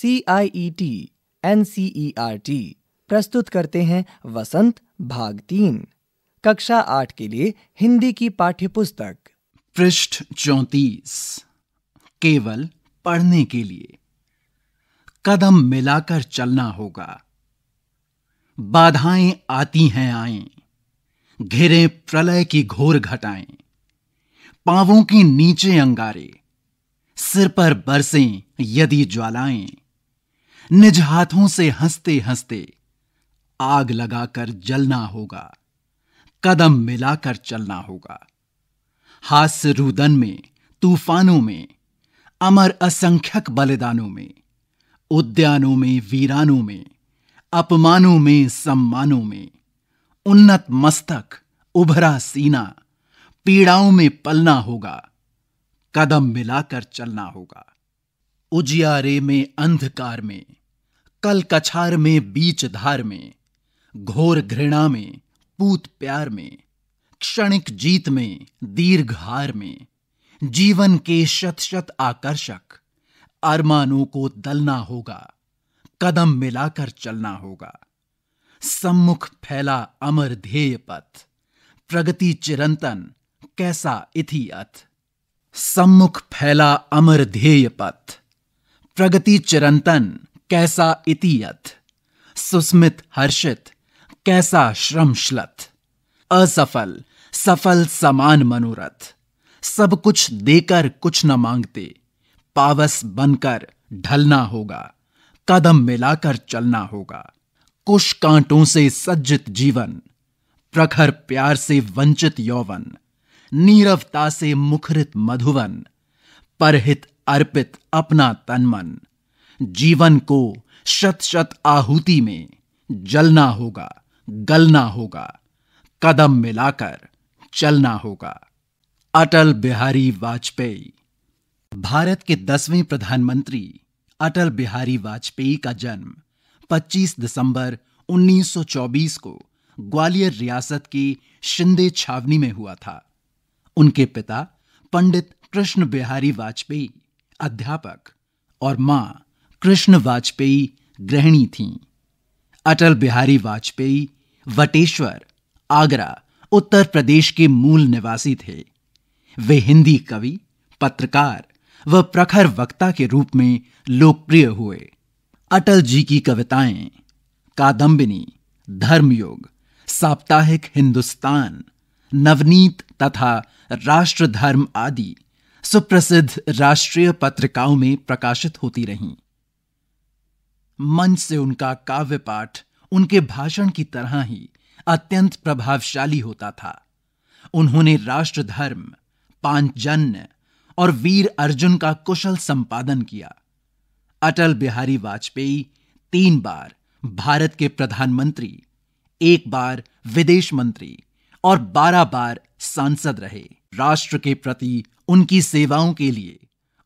C I E T N C E R T प्रस्तुत करते हैं वसंत भाग तीन कक्षा आठ के लिए हिंदी की पाठ्य पुस्तक पृष्ठ चौतीस केवल पढ़ने के लिए कदम मिलाकर चलना होगा बाधाएं आती हैं आए घेरे प्रलय की घोर घटाएं पावों के नीचे अंगारे सिर पर बरसें यदि ज्वालाएं निज हाथों से हंसते हंसते आग लगाकर जलना होगा कदम मिलाकर चलना होगा हास्य रुदन में तूफानों में अमर असंख्यक बलिदानों में उद्यानों में वीरानों में अपमानों में सम्मानों में उन्नत मस्तक उभरा सीना पीड़ाओं में पलना होगा कदम मिलाकर चलना होगा उजियारे में अंधकार में कल कछार में बीच धार में घोर घृणा में पूत प्यार में क्षणिक जीत में दीर्घ हार में जीवन के शत शत आकर्षक अरमानों को दलना होगा कदम मिलाकर चलना होगा सम्मुख फैला अमर ध्येय पथ प्रगति चिरंतन कैसा इथि अथ सम्मुख फैला अमर ध्येय पथ प्रगति चिरंतन कैसा इतियत सुस्मित हर्षित कैसा श्रमश्लत असफल सफल समान मनोरथ सब कुछ देकर कुछ न मांगते पावस बनकर ढलना होगा कदम मिलाकर चलना होगा कुश कांटों से सज्जित जीवन प्रखर प्यार से वंचित यौवन नीरवता से मुखरित मधुवन परहित अर्पित अपना तन मन जीवन को शत शत आहुति में जलना होगा गलना होगा कदम मिलाकर चलना होगा अटल बिहारी वाजपेयी भारत के दसवें प्रधानमंत्री अटल बिहारी वाजपेयी का जन्म 25 दिसंबर 1924 को ग्वालियर रियासत की शिंदे छावनी में हुआ था उनके पिता पंडित कृष्ण बिहारी वाजपेयी अध्यापक और मां कृष्ण वाजपेयी गृहिणी थीं अटल बिहारी वाजपेयी वटेश्वर आगरा उत्तर प्रदेश के मूल निवासी थे वे हिंदी कवि पत्रकार व प्रखर वक्ता के रूप में लोकप्रिय हुए अटल जी की कविताएं कादम्बिनी धर्मयोग साप्ताहिक हिंदुस्तान नवनीत तथा राष्ट्रधर्म आदि सुप्रसिद्ध राष्ट्रीय पत्रिकाओं में प्रकाशित होती रहीं मन से उनका काव्य पाठ उनके भाषण की तरह ही अत्यंत प्रभावशाली होता था उन्होंने राष्ट्र धर्म पांचजन्य और वीर अर्जुन का कुशल संपादन किया अटल बिहारी वाजपेयी तीन बार भारत के प्रधानमंत्री एक बार विदेश मंत्री और बारह बार सांसद रहे राष्ट्र के प्रति उनकी सेवाओं के लिए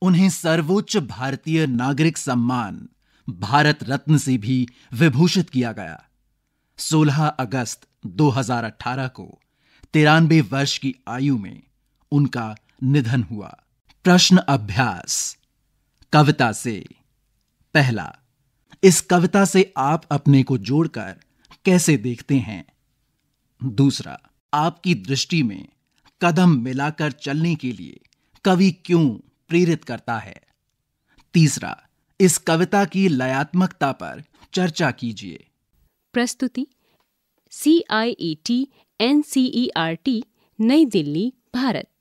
उन्हें सर्वोच्च भारतीय नागरिक सम्मान भारत रत्न से भी विभूषित किया गया 16 अगस्त 2018 को तिरानबे वर्ष की आयु में उनका निधन हुआ प्रश्न अभ्यास कविता से पहला इस कविता से आप अपने को जोड़कर कैसे देखते हैं दूसरा आपकी दृष्टि में कदम मिलाकर चलने के लिए कवि क्यों प्रेरित करता है तीसरा इस कविता की लयात्मकता पर चर्चा कीजिए प्रस्तुति C I E T N C E R T Nai Delhi Bharat